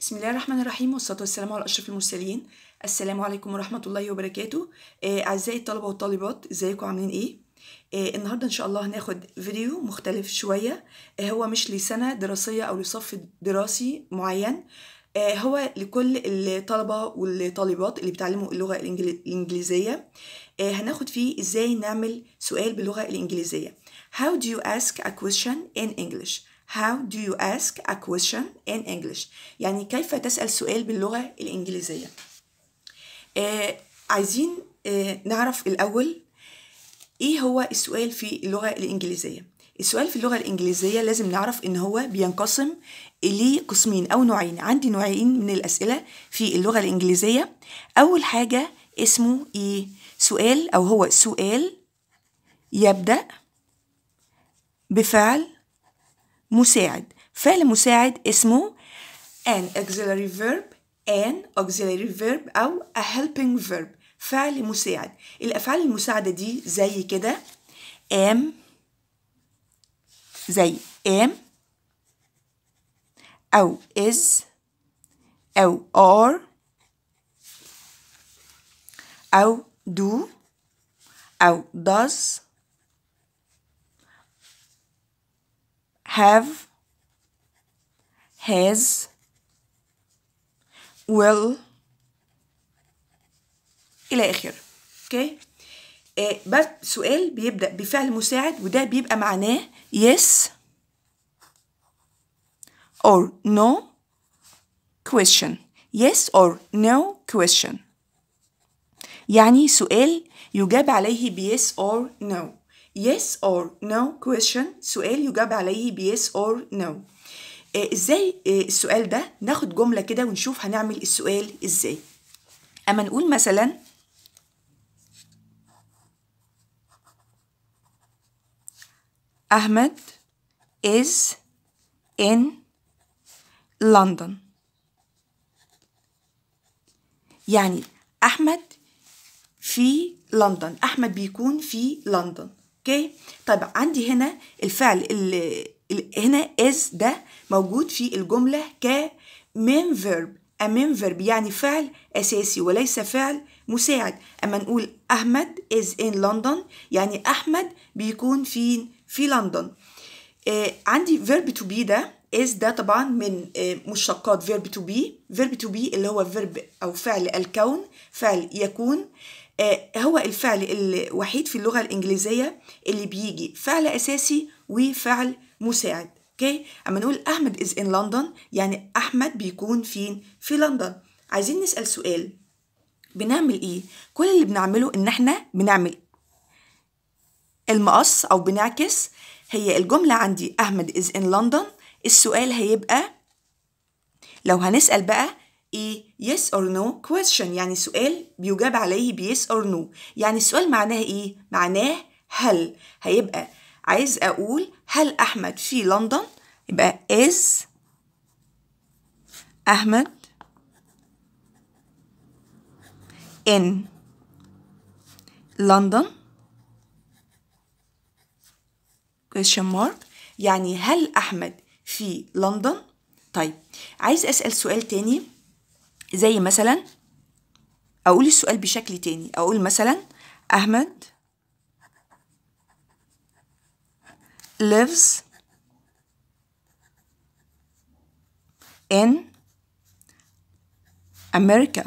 بسم الله الرحمن الرحيم والصلاة والسلام على أشرف المرسلين السلام عليكم ورحمة الله وبركاته آه، أعزائي الطلبة والطالبات ازيكم عاملين ايه؟ آه، النهاردة إن شاء الله هناخد فيديو مختلف شوية آه، هو مش لسنة دراسية أو لصف دراسي معين هو لكل الطلبة والطالبات اللي بيتعلموا اللغة الإنجليزية هناخد فيه إزاي نعمل سؤال باللغة الإنجليزية How do you ask a question in English؟ How do you ask a question in English يعني كيف تسأل سؤال باللغة الإنجليزية آه عايزين آه نعرف الأول إيه هو السؤال في اللغة الإنجليزية السؤال في اللغة الإنجليزية لازم نعرف إن هو بينقسم لقسمين أو نوعين عندي نوعين من الأسئلة في اللغة الإنجليزية أول حاجة اسمه إيه سؤال أو هو سؤال يبدأ بفعل مساعد فعل مساعد اسمه an auxiliary verb an auxiliary verb أو a helping verb فعل مساعد الأفعال المساعدة دي زي كده am زي am أو is أو are أو do أو does have, has, will إلى آخر, أوكي آه بس سؤال بيبدأ بفعل مساعد وده بيبقى معناه yes or no question yes or no question يعني سؤال يجاب عليه ب yes or no yes or no question سؤال يجاب عليه ب yes or no آه، ازاي آه، السؤال ده ناخد جملة كده ونشوف هنعمل السؤال ازاي اما نقول مثلا أحمد is in London يعني أحمد في لندن أحمد بيكون في لندن اوكي طيب عندي هنا الفعل ال هنا از ده موجود في الجملة ك من فيرب امين فيرب يعني فعل أساسي وليس فعل مساعد أما نقول أحمد از in لندن يعني أحمد بيكون فين في لندن آه عندي فيرب تو بي ده از ده طبعا من آه مشتقات فيرب تو بي فيرب تو بي اللي هو فيرب أو فعل الكون فعل يكون آه آه، هو الفعل الوحيد في اللغة الإنجليزية اللي بيجي فعل أساسي وفعل مساعد اوكي اما نقول احمد از ان لندن يعني احمد بيكون فين في لندن عايزين نسال سؤال بنعمل ايه كل اللي بنعمله ان احنا بنعمل المقص او بنعكس هي الجمله عندي احمد از ان لندن السؤال هيبقى لو هنسال بقى ايه yes or no question يعني سؤال بيجاب عليه بيس or no يعني السؤال معناه ايه معناه هل هيبقى عايز اقول هل احمد في لندن يبقى is احمد in لندن question mark يعني هل احمد في لندن طيب عايز اسال سؤال تاني زي مثلا أقول السؤال بشكل تاني أقول مثلا أحمد lives in America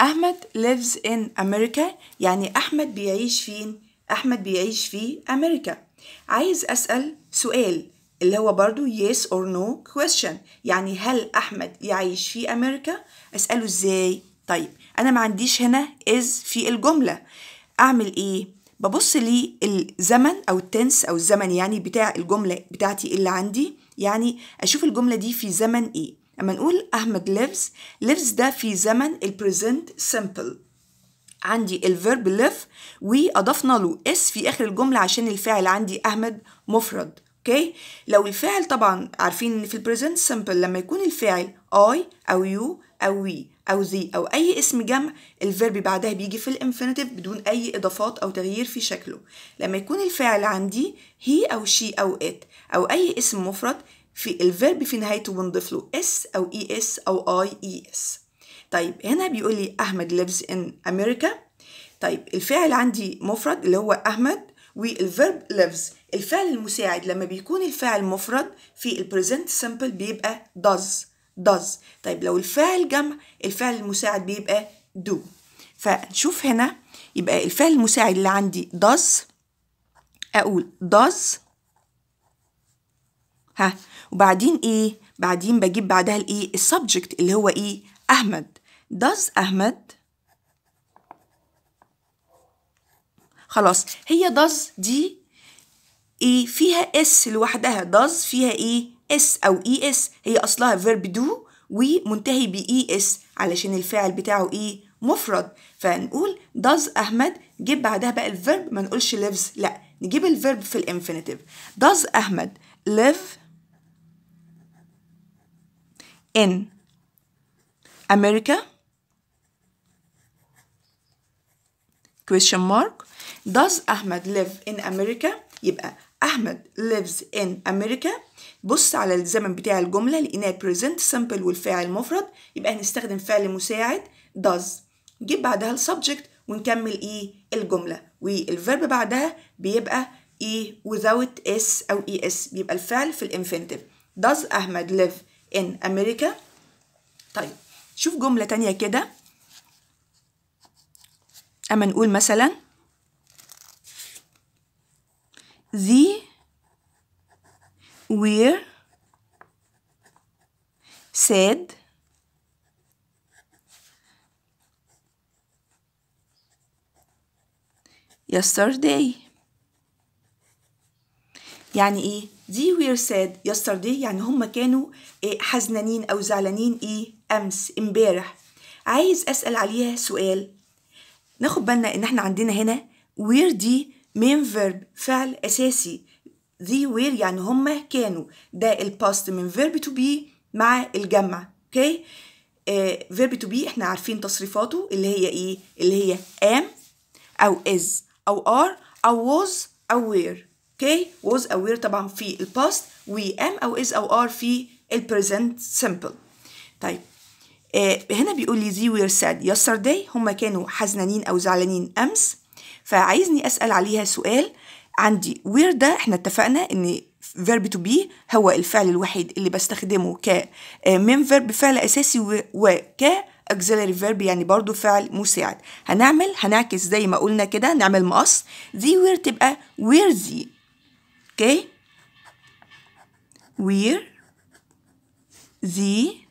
أحمد lives in America يعني أحمد بيعيش فين؟ أحمد بيعيش في أمريكا عايز أسأل سؤال اللي هو برضو yes or no question يعني هل أحمد يعيش في أمريكا؟ أسأله إزاي؟ طيب أنا ما عنديش هنا is في الجملة أعمل إيه؟ ببص للزمن أو التنس أو الزمن يعني بتاع الجملة بتاعتي اللي عندي يعني أشوف الجملة دي في زمن إيه أما نقول أحمد lives lives ده في زمن present simple عندي الفيرب live وأضفنا له اس في آخر الجملة عشان الفاعل عندي أحمد مفرد اوكي لو الفاعل طبعا عارفين ان في البريزنت سمبل لما يكون الفاعل اي او يو او وي او ذي او اي اسم جمع الفيرب بعدها بيجي في الانفينيتيف بدون اي اضافات او تغيير في شكله لما يكون الفاعل عندي هي او شي او ات او اي اسم مفرد في الفيرب في نهايته بنضيف له اس او اي e اس او اي اي اس طيب هنا بيقول لي احمد lives in امريكا طيب الفاعل عندي مفرد اللي هو احمد والفيرب lives الفعل المساعد لما بيكون الفعل مفرد في البريزنت سمبل بيبقى does does طيب لو الفعل جمع الفعل المساعد بيبقى do فنشوف هنا يبقى الفعل المساعد اللي عندي does اقول does ها وبعدين ايه بعدين بجيب بعدها الايه السبجكت اللي هو ايه احمد does احمد خلاص هي does دي ايه فيها اس لوحدها does فيها ايه اس او اي e اس هي اصلها verb do ومنتهي ب اي e اس علشان الفاعل بتاعه ايه مفرد فنقول does احمد جيب بعدها بقى الفيرب ما نقولش lives لا نجيب الفيرب في الانفينيتيف does احمد live in America question mark does احمد live in America يبقى أحمد lives in America بص على الزمن بتاع الجملة لقيناه present simple والفاعل مفرد يبقى هنستخدم فعل مساعد does نجيب بعدها subject ونكمل إيه الجملة والverb بعدها بيبقى إيه without s أو إي e اس بيبقى الفعل في الانفينتيف does أحمد live in America طيب شوف جملة تانية كده أما نقول مثلاً the were said yesterday يعني ايه دي وير ساد يسترداي يعني هم كانوا إيه حزنانين او زعلانين ايه امس امبارح عايز اسال عليها سؤال ناخد بالنا ان احنا عندنا هنا وير دي مين فيرب فعل أساسي they were يعني هما كانوا ده الباست من فيرب تو بي مع الجمع اوكي فيرب تو بي احنا عارفين تصريفاته اللي هي ايه اللي هي am او is او are او was او were اوكي was او were طبعا في الباست و am او is او are في البريزنت سمبل طيب آه هنا بيقول لي they were sad yesterday هما كانوا حزنانين او زعلانين امس فعايزني اسال عليها سؤال عندي وير ده احنا اتفقنا ان verb to be هو الفعل الوحيد اللي بستخدمه ك من آه، verb فعل اساسي وك auxiliary verb يعني برضو فعل مساعد هنعمل هنعكس زي ما قلنا كده نعمل مقص دي وير تبقى وير the اوكي okay. زي the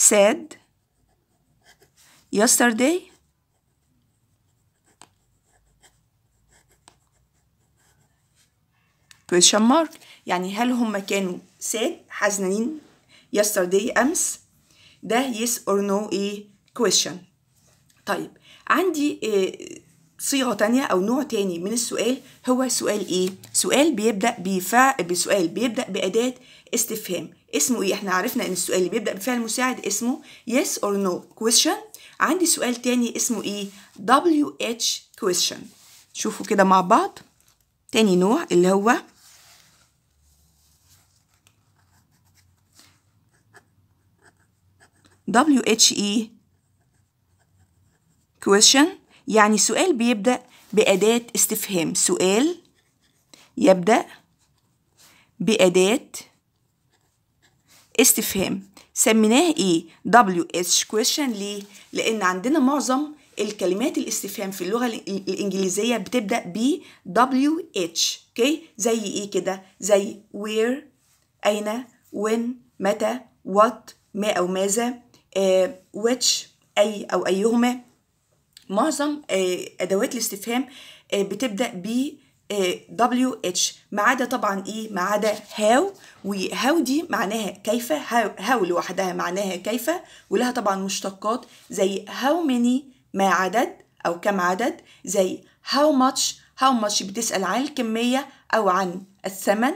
said yesterday question mark يعني هل هم كانوا sad حزنانين yesterday أمس ده yes or no a question طيب عندي آه، صيغة تانية أو نوع تاني من السؤال هو سؤال إيه؟ سؤال بيبدأ بفع... بسؤال بيبدأ بأداة استفهام اسمه إيه؟ إحنا عرفنا إن السؤال اللي بيبدأ بفعل مساعد اسمه yes or no question عندي سؤال تاني اسمه إيه؟ WH question شوفوا كده مع بعض تاني نوع اللي هو WHE question يعني سؤال بيبدأ بأداة استفهام سؤال يبدأ بأداة استفهام سميناه ايه WH question ليه لأن عندنا معظم الكلمات الاستفهام في اللغة الإنجليزية بتبدأ ب WH اوكي زي ايه كده زي where أين when متى what ما أو ماذا آه، which أي أو أيهما معظم آه، أدوات الاستفهام آه، بتبدأ ب WH ما عدا طبعا إيه ما عدا هاو وهاو دي معناها كيف هاو لوحدها معناها كيف ولها طبعا مشتقات زي how many ما عدد أو كم عدد زي how much how much بتسأل عن الكمية أو عن الثمن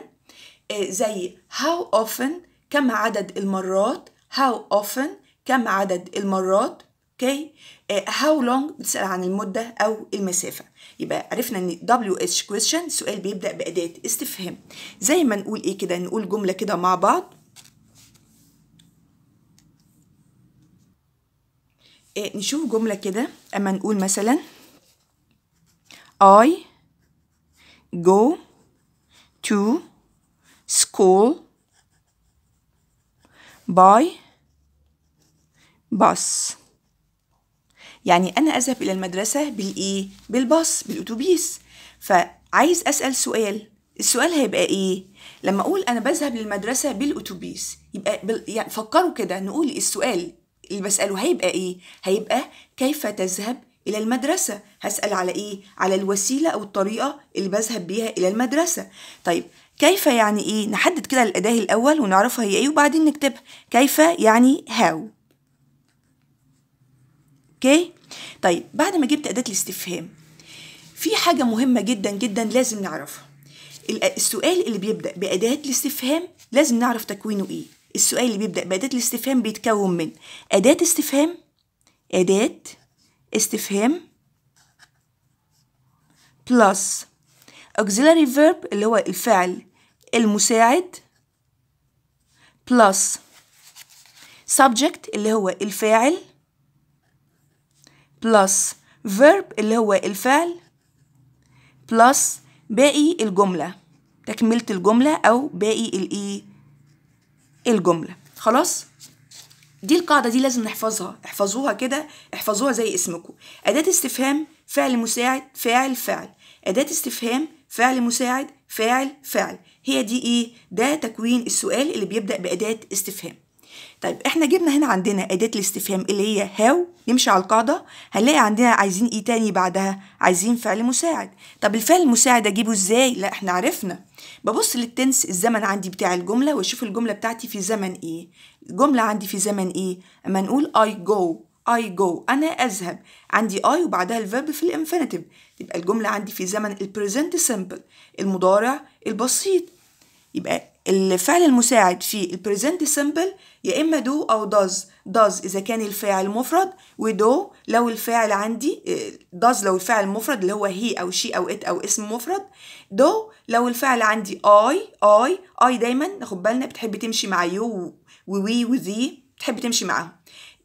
زي how often كم عدد المرات how often كم عدد المرات اوكي هاو لونج بتسال عن المده او المسافه يبقى عرفنا ان دبليو اتش كويشن سؤال بيبدا باداه استفهام زي ما نقول ايه كده نقول جمله كده مع بعض إيه نشوف جمله كده اما نقول مثلا I go to school by باص يعني أنا أذهب إلى المدرسة بالإيه؟ بالباص بالأتوبيس فعايز أسأل سؤال السؤال هيبقى إيه؟ لما أقول أنا بذهب للمدرسة بالأتوبيس يبقى بل... يعني فكروا كده نقول السؤال اللي بسأله هيبقى إيه؟ هيبقى كيف تذهب إلى المدرسة؟ هسأل على إيه؟ على الوسيلة أو الطريقة اللي بذهب بيها إلى المدرسة طيب كيف يعني إيه؟ نحدد كده الأداة الأول ونعرفها هي إيه وبعدين نكتبها كيف يعني هاو؟ اوكي طيب بعد ما جبت اداه الاستفهام في حاجه مهمه جدا جدا لازم نعرفها السؤال اللي بيبدا باداه الاستفهام لازم نعرف تكوينه ايه السؤال اللي بيبدا باداه الاستفهام بيتكون من اداه استفهام اداه استفهام بلس auxiliary verb اللي هو الفعل المساعد plus subject اللي هو الفاعل plus verb اللي هو الفعل plus باقي الجملة تكملة الجملة أو باقي الإيه e الجملة خلاص دي القاعدة دي لازم نحفظها احفظوها كده احفظوها زي اسمكم أداة استفهام فعل مساعد فاعل فعل أداة استفهام فعل مساعد فاعل فعل هي دي إيه ده تكوين السؤال اللي بيبدأ بأداة استفهام طيب احنا جبنا هنا عندنا اداه الاستفهام اللي هي هاو نمشي على القاعده هنلاقي عندنا عايزين ايه تاني بعدها عايزين فعل مساعد طب الفعل المساعد اجيبه ازاي لا احنا عرفنا ببص للتنس الزمن عندي بتاع الجمله واشوف الجمله بتاعتي في زمن ايه الجمله عندي في زمن ايه اما نقول اي جو اي جو أنا أذهب عندي اي وبعدها الفيرب في الانفينيتيف يبقى الجملة عندي في زمن البريزنت سمبل المضارع البسيط يبقى الفعل المساعد في البريزنت سمبل يا اما دو او داز داز اذا كان الفاعل مفرد ودو لو الفاعل عندي داز آه، لو الفاعل مفرد اللي هو هي او شي او ات او اسم مفرد دو لو الفعل عندي اي اي اي دايما خد بالنا بتحب تمشي مع يو ووي وذي بتحب تمشي معاهم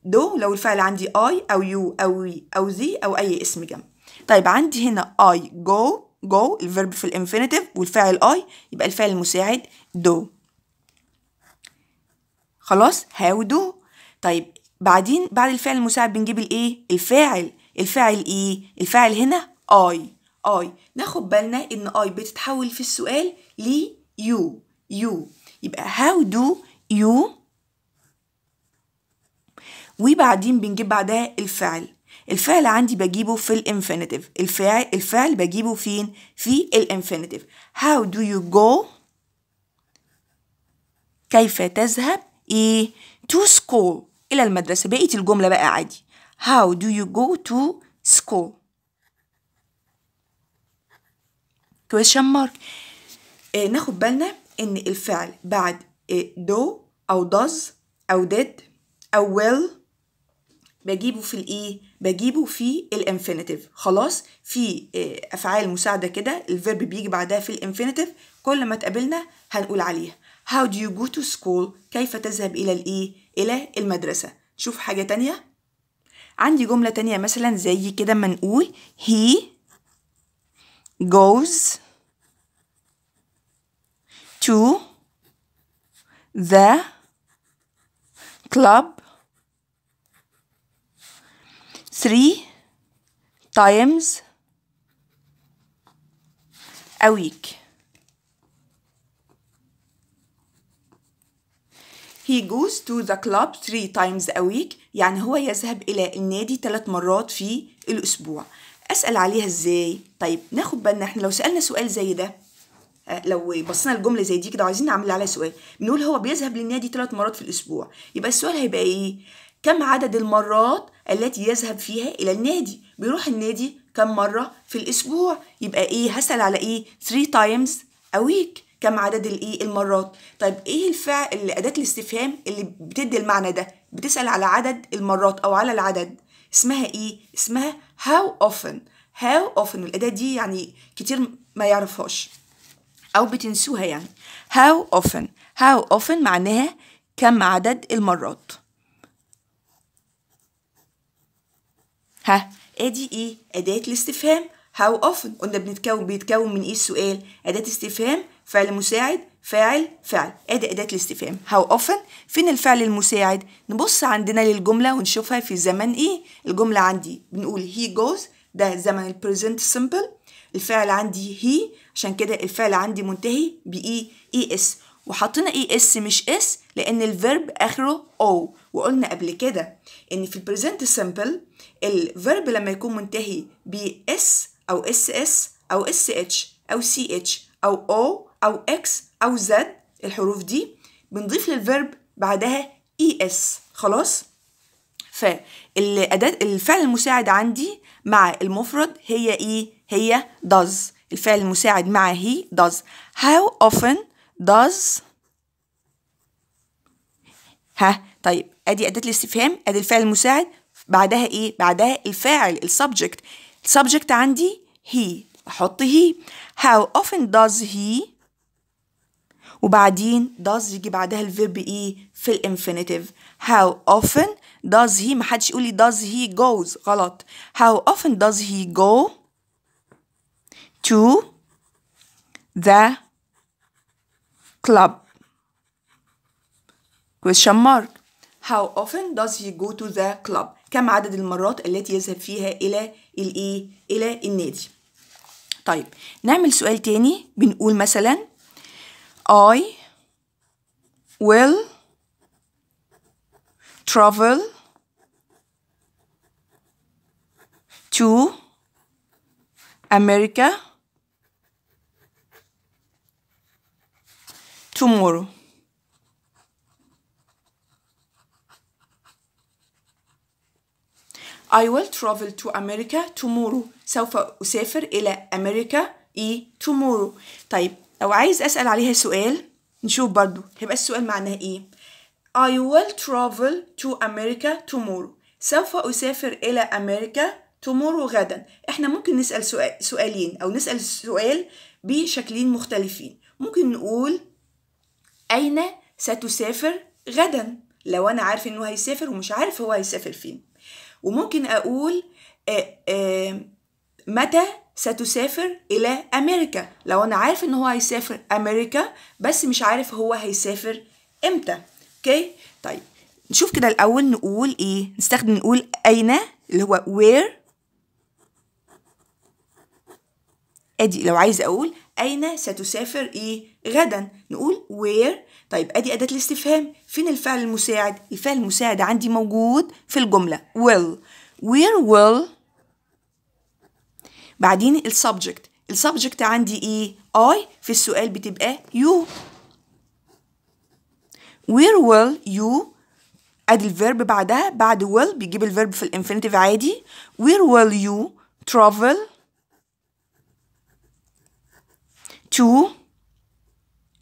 دو لو الفعل عندي اي او يو او وي او ذي او اي اسم جنب طيب عندي هنا اي جو go الفيرب في الانفينيتيف والفاعل اي يبقى الفعل المساعد دو خلاص هاو دو طيب بعدين بعد الفعل المساعد بنجيب الايه الفاعل الفاعل ايه الفاعل هنا اي اي ناخد بالنا ان اي بتتحول في السؤال ل يو يو يبقى هاو دو يو وبعدين بنجيب بعدها الفعل الفعل عندي بجيبه في الانفينيتيف الفعل الفعل بجيبه فين في الانفينيتيف how do you go كيف تذهب ايه to school الى المدرسه بقيه الجمله بقى عادي how do you go to school question mark إيه، ناخد بالنا ان الفعل بعد دو إيه، do او does او did او will بجيبه في الايه بجيبه في الانفينيتيف خلاص في آه، افعال مساعده كده الفيرب بيجي بعدها في الانفينيتيف كل ما تقابلنا هنقول عليها how do you go to school كيف تذهب الى الايه e؟ الى المدرسه شوف حاجه تانية عندي جمله تانية مثلا زي كده ما نقول he goes to the club three times a week. He goes to the club three times a week يعني هو يذهب إلى النادي ثلاث مرات في الأسبوع أسأل عليها إزاي؟ طيب ناخد بالنا إحنا لو سألنا سؤال زي ده آه، لو بصينا الجملة زي دي كده وعايزين نعمل عليها سؤال بنقول هو بيذهب للنادي ثلاث مرات في الأسبوع يبقى السؤال هيبقى إيه؟ كم عدد المرات التي يذهب فيها إلى النادي بيروح النادي كم مرة في الأسبوع يبقى إيه هسأل على إيه 3 times a week كم عدد الإيه المرات طيب إيه الفعل أداة الاستفهام اللي بتدي المعنى ده بتسأل على عدد المرات أو على العدد اسمها إيه اسمها how often how often الأداة دي يعني كتير ما يعرفهاش أو بتنسوها يعني how often how often معناها كم عدد المرات ها ادي ايه اداه الاستفهام هاو اوفن قلنا بنتكون بيتكون من ايه السؤال اداه استفهام فعل مساعد فاعل فعل ادي اداه الاستفهام هاو اوفن فين الفعل المساعد نبص عندنا للجمله ونشوفها في زمن ايه الجمله عندي بنقول هي جوز ده زمن البريزنت سمبل الفعل عندي هي عشان كده الفعل عندي منتهي باي اي e اس وحطينا اي e اس مش اس لان الفيرب اخره او وقلنا قبل كده ان في البريزنت سمبل الفيرب لما يكون منتهي ب اس او اس اس او اس اتش او سي اتش او او او اكس او زد الحروف دي بنضيف للفيرب بعدها اي اس خلاص فالاداه الفعل المساعد عندي مع المفرد هي ايه هي does الفعل المساعد مع he does how often does ها طيب ادي اداه الاستفهام ادي الفعل المساعد بعدها ايه بعدها الفاعل السبجكت السبجكت عندي هي احط هي how often does he وبعدين does يجي بعدها الفيرب ايه e في الانفينيتيف how often does he محدش يقول لي does he goes غلط how often does he go to the club question mark How often does he go to the club? كم عدد المرات التي يذهب فيها إلى الإيه؟ إلى النادي. طيب نعمل سؤال تاني بنقول مثلا I will travel to America tomorrow. I will travel to America tomorrow سوف أسافر إلى أمريكا إي tomorrow طيب لو عايز أسأل عليها سؤال نشوف برضو هيبقى السؤال معناه إيه I will travel to America tomorrow سوف أسافر إلى أمريكا tomorrow غدا إحنا ممكن نسأل سؤال سؤالين أو نسأل السؤال بشكلين مختلفين ممكن نقول أين ستسافر غدا لو أنا عارف إنه هيسافر ومش عارف هو هيسافر فين وممكن اقول آه، آه، متى ستسافر الى امريكا لو انا عارف ان هو هيسافر امريكا بس مش عارف هو هيسافر امتى اوكي طيب نشوف كده الاول نقول ايه نستخدم نقول اين اللي هو where ادي لو عايز اقول اين ستسافر ايه غدا نقول where طيب ادي اداه الاستفهام فين الفعل المساعد الفعل المساعد عندي موجود في الجمله will where will بعدين السبجكت السبجكت عندي ايه I في السؤال بتبقى you where will you ادي الفيرب بعدها بعد will بيجيب الفيرب في الانفينيتيف عادي where will you travel to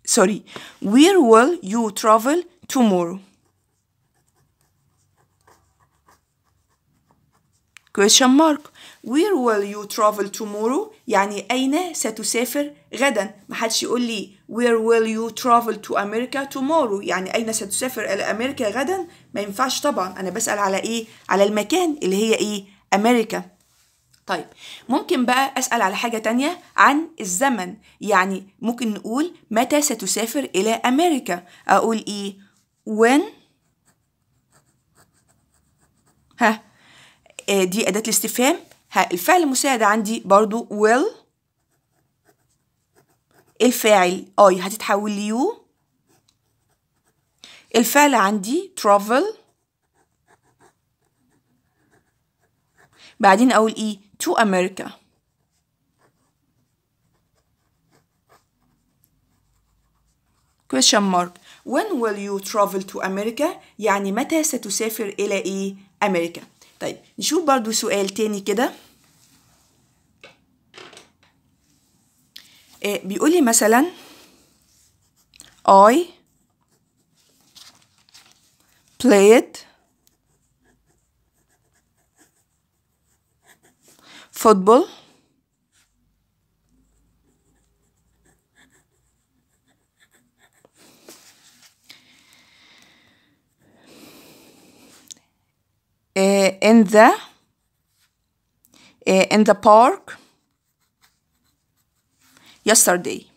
sorry where will you travel tomorrow question mark where will you travel tomorrow يعني أين ستسافر غدا محدش يقول لي where will you travel to America tomorrow يعني أين ستسافر إلى أمريكا غدا ما ينفعش طبعا أنا بسأل على إيه على المكان اللي هي إيه أمريكا طيب ممكن بقى أسأل على حاجة تانية عن الزمن يعني ممكن نقول متى ستسافر إلى أمريكا أقول إيه when ها آه، دي أداة الاستفهام ها الفعل المساعد عندي برضو will الفاعل اي هتتحول ليو الفعل عندي travel بعدين اقول ايه to America. question mark when will you travel to America يعني متى ستسافر إلى إيه أمريكا طيب نشوف برضو سؤال تاني كده إيه بيقولي مثلا I played football uh, in the uh, in the park yesterday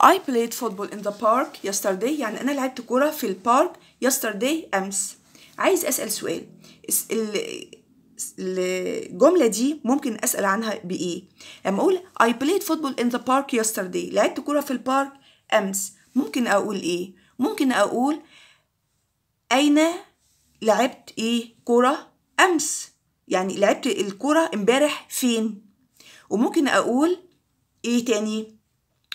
I played football in the park yesterday يعني أنا لعبت كورة في البارك yesterday أمس عايز أسأل سؤال الجملة دي ممكن أسأل عنها بإيه لما أقول I played football in the park yesterday لعبت كورة في البارك أمس ممكن أقول إيه ممكن أقول أين لعبت إيه كورة أمس يعني لعبت الكورة امبارح فين وممكن أقول إيه تاني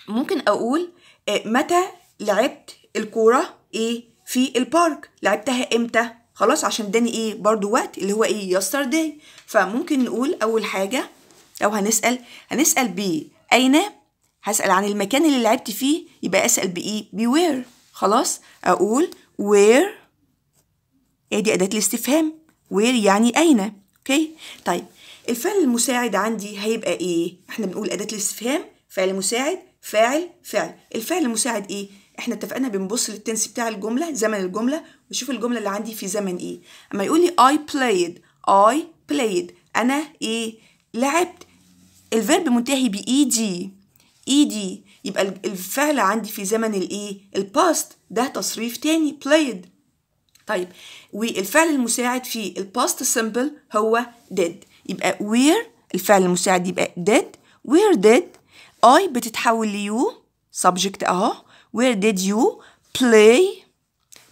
ممكن اقول آه، متى لعبت الكوره ايه في البارك لعبتها امتى خلاص عشان اداني ايه برضو وقت اللي هو ايه داي فممكن نقول اول حاجه لو هنسال هنسال ب اين هسال عن المكان اللي لعبت فيه يبقى اسال بايه بوير خلاص اقول وير ادي إيه اداه الاستفهام وير يعني اين اوكي طيب الفعل المساعد عندي هيبقى ايه احنا بنقول اداه الاستفهام فعل مساعد فاعل فعل الفعل المساعد ايه احنا اتفقنا بنبص للتنس بتاع الجمله زمن الجمله وشوف الجمله اللي عندي في زمن ايه اما يقول لي اي بلايد اي بلايد انا ايه لعبت الفيرب منتهي اي دي اي دي يبقى الفعل عندي في زمن الايه الباست ده تصريف تاني بلايد طيب والفعل المساعد في الباست سمبل هو ديد يبقى وير الفعل المساعد يبقى ديد وير ديد I بتتحول ل you subject اهو where did you play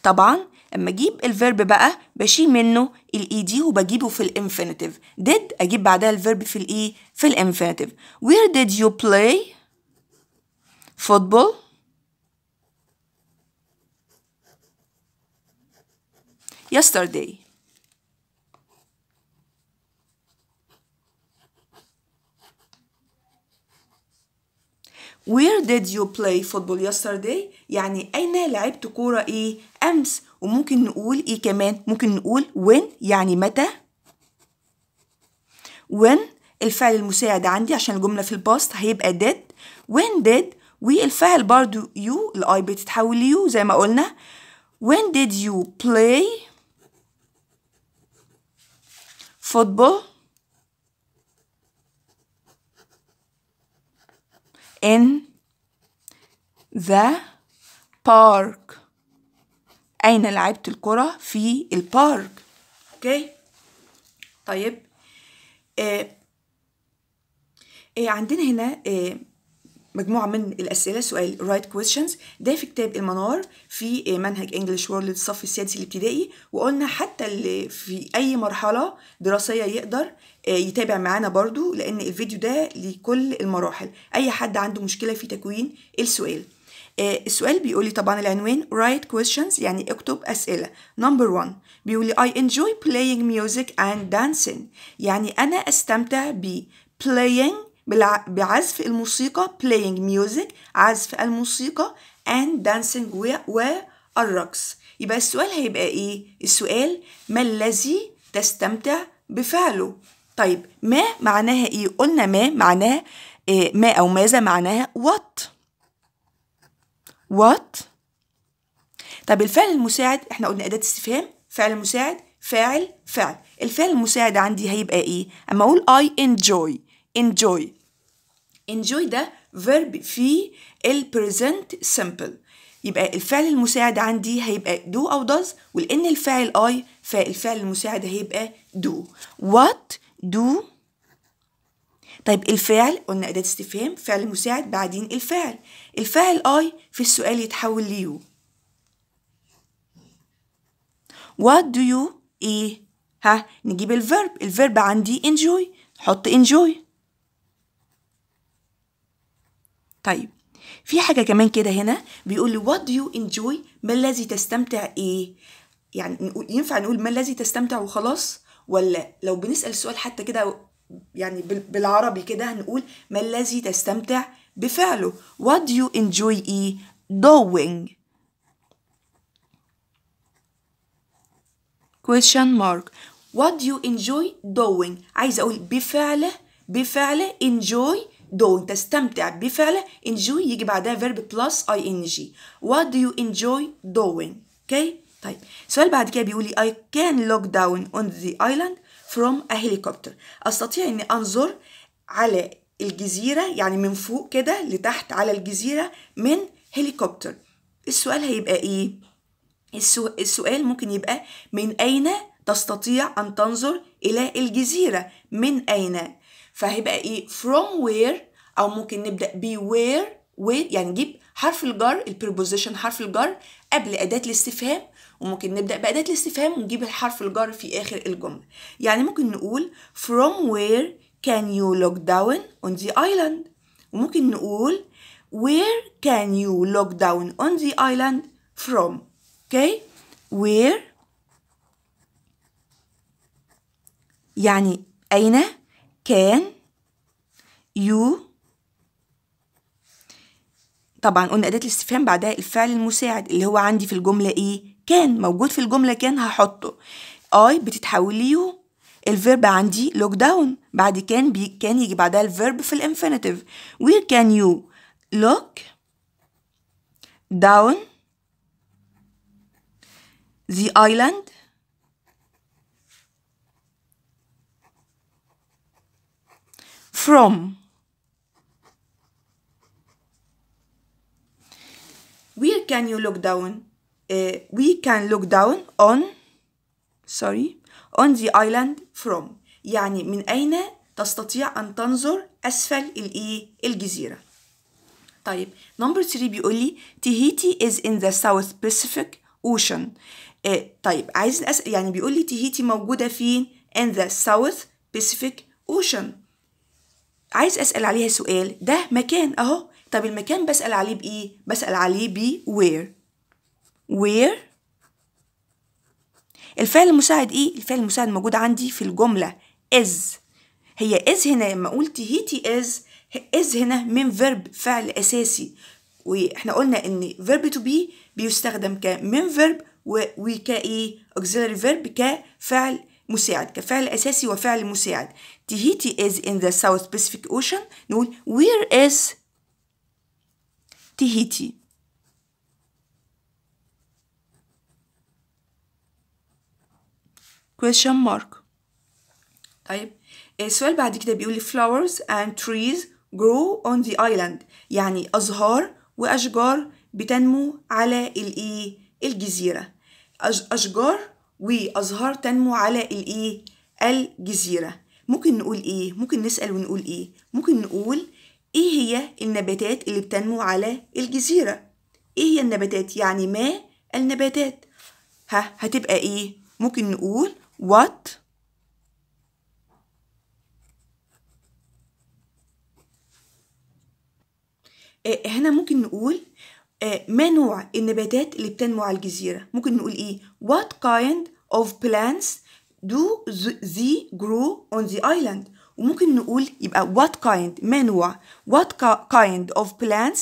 طبعا اما اجيب الفيرب بقى بشيل منه الاي دي وبجيبه في الانفينيتيف did اجيب بعدها الفيرب في e في الانفينيتيف where did you play football yesterday Where did you play football yesterday؟ يعني أين لعبت كورة إيه أمس وممكن نقول إيه كمان ممكن نقول when يعني متى when الفعل المساعد عندي عشان الجملة في الباست هيبقى did when did والفعل برضو you الاي بتتحول you زي ما قلنا when did you play football in the park أين لعبت الكرة في البارك أوكي okay. طيب إيه عندنا هنا إيه مجموعة من الأسئلة سؤال رايت questions ده في كتاب المنار في منهج English World للصف السادس الابتدائي وقلنا حتى اللي في أي مرحلة دراسية يقدر آه، يتابع معانا برضو لأن الفيديو ده لكل المراحل أي حد عنده مشكلة في تكوين السؤال آه، السؤال بيقول لي طبعا العنوان write questions يعني اكتب أسئلة number one بيقول لي I enjoy playing music and dancing يعني أنا أستمتع ب playing بعزف الموسيقى playing music عزف الموسيقى and dancing والرقص يبقى السؤال هيبقى ايه السؤال ما الذي تستمتع بفعله طيب ما معناها ايه قلنا ما معناها آه، ما او ماذا معناها what what طب الفعل المساعد احنا قلنا اداه استفهام فعل مساعد فاعل فعل الفعل المساعد عندي هيبقى ايه اما اقول I enjoy enjoy enjoy ده verb في ال present simple يبقى الفعل المساعد عندي هيبقى do أو does ولأن الفاعل I فالفعل المساعد هيبقى do what do طيب الفعل قلنا أداة استفهام فعل مساعد بعدين الفعل الفعل I في السؤال يتحول ل you what do you إيه ها نجيب الفيرب الفيرب عندي enjoy حط enjoy طيب في حاجة كمان كده هنا بيقول لي what do you enjoy ما الذي تستمتع ايه يعني ينفع نقول ما الذي تستمتع وخلاص ولا لو بنسأل السؤال حتى كده يعني بالعربي كده هنقول ما الذي تستمتع بفعله what do you enjoy ايه doing question mark what do you enjoy doing عايز اقول بفعله بفعله enjoy دون تستمتع بفعله enjoy يجي بعدها verb plus ing what do you enjoy doing okay طيب سؤال بعد كده بيقول لي I can look down on the island from a helicopter أستطيع أني أنظر على الجزيرة يعني من فوق كده لتحت على الجزيرة من هليكوبتر السؤال هيبقى إيه؟ السؤال ممكن يبقى من أين تستطيع أن تنظر إلى الجزيرة من أين فهيبقى ايه from where او ممكن نبدا ب where where يعني نجيب حرف الجر البريبوزيشن حرف الجر قبل اداه الاستفهام وممكن نبدا باداه الاستفهام ونجيب الحرف الجر في اخر الجمله يعني ممكن نقول from where can you look down on the island وممكن نقول where can you look down on the island from okay where يعني أين كان يو طبعا قلنا أداة الاستفهام بعدها الفعل المساعد اللي هو عندي في الجملة إيه كان موجود في الجملة كان هحطه اي بتتحول ليو الفيرب عندي لوك داون بعد كان بي كان يجي بعدها الفيرب في الانفينيتيف وير كان يو لوك داون the island from. Where can you look down? Uh, we can look down on sorry on the island from يعني من أين تستطيع أن تنظر أسفل الإيه الجزيرة طيب number 3 بيقول لي Tahiti is in the South Pacific Ocean uh, طيب عايز أسأل يعني بيقول لي Tahiti موجودة فين in the South Pacific Ocean عايز اسال عليها سؤال ده مكان اهو طب المكان بسال عليه بايه بسال عليه ب where where الفعل المساعد ايه الفعل المساعد موجود عندي في الجمله is هي is هنا لما قلت هيتي از is هنا من verb فعل اساسي واحنا قلنا ان verb to be بيستخدم كمن verb وكايه auxiliary verb كفعل مساعد كفعل أساسي وفعل مساعد Tahiti is in the South Pacific Ocean نقول where is Tahiti question mark طيب السؤال بعد كده بيقول flowers and trees grow on the island يعني أزهار وأشجار بتنمو على الإيه الجزيرة أشجار وأزهار تنمو على الإيه؟ الجزيرة ممكن نقول إيه؟ ممكن نسأل ونقول إيه؟ ممكن نقول إيه هي النباتات اللي بتنمو على الجزيرة؟ إيه هي النباتات؟ يعني ما النباتات؟ ها هتبقى إيه؟ ممكن نقول what آه، هنا ممكن نقول آه، ما نوع النباتات اللي بتنمو على الجزيرة ممكن نقول إيه what kind of plants do they grow on the island وممكن نقول يبقى what kind ما نوع what kind of plants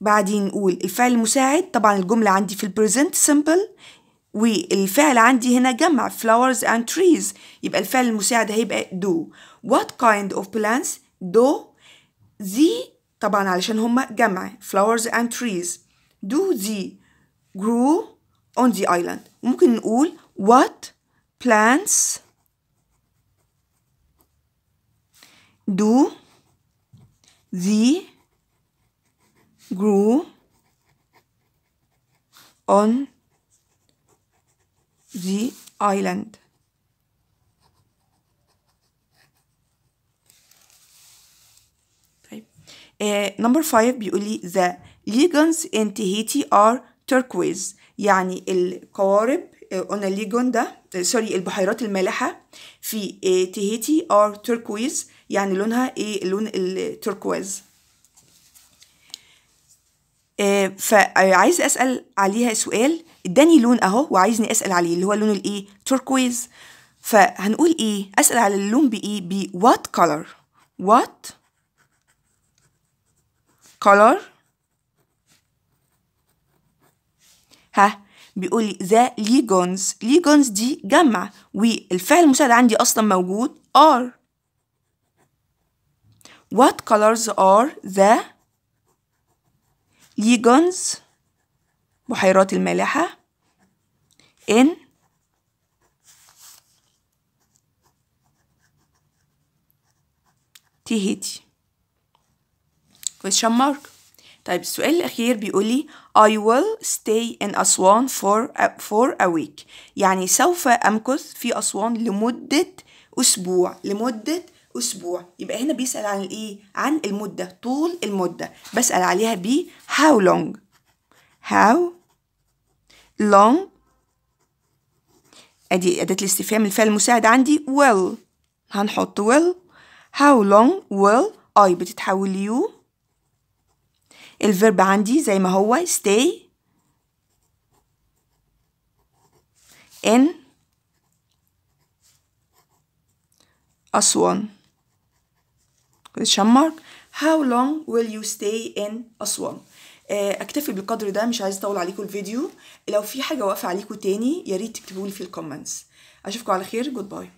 بعدين نقول الفعل المساعد طبعا الجملة عندي في present simple والفعل عندي هنا جمع flowers and trees يبقى الفعل المساعد هيبقى do what kind of plants do they طبعا علشان هما جمع flowers and trees do they grew on the island وممكن نقول what plants do the grew on the island نمبر 5 بيقول لي ذا ليجونز ان تهيتي ار turquoise يعني القوارب آه، قلنا ليجون ده سوري آه، البحيرات المالحة في تهيتي ار تركويز يعني لونها ايه لون التركويز آه، فعايز اسال عليها سؤال اداني لون اهو وعايزني اسال عليه اللي هو لون الايه تركويز فهنقول ايه اسال على اللون بايه ب what color what color ها بيقول لي ذا ليجونز ليجونز دي جمع والفعل المساعد عندي اصلا موجود are what colors are the ليجونز بحيرات المالحة in تيهيتي question mark طيب السؤال الأخير بيقول لي I will stay in أسوان for a, for a week يعني سوف أمكث في أسوان لمدة أسبوع لمدة أسبوع يبقى هنا بيسأل عن الإيه؟ عن المدة طول المدة بسأل عليها ب how long how long أدي أداة الاستفهام الفعل المساعد عندي will هنحط will how long will I بتتحول ليو الفيرب عندي زي ما هو stay in أسوان question mark how long will you stay in أسوان آه، اكتفي بالقدر ده مش عايز اطول عليكم الفيديو لو في حاجه واقفه عليكم تاني يا ريت تكتبوا لي في الكومنتس اشوفكم على خير جود باي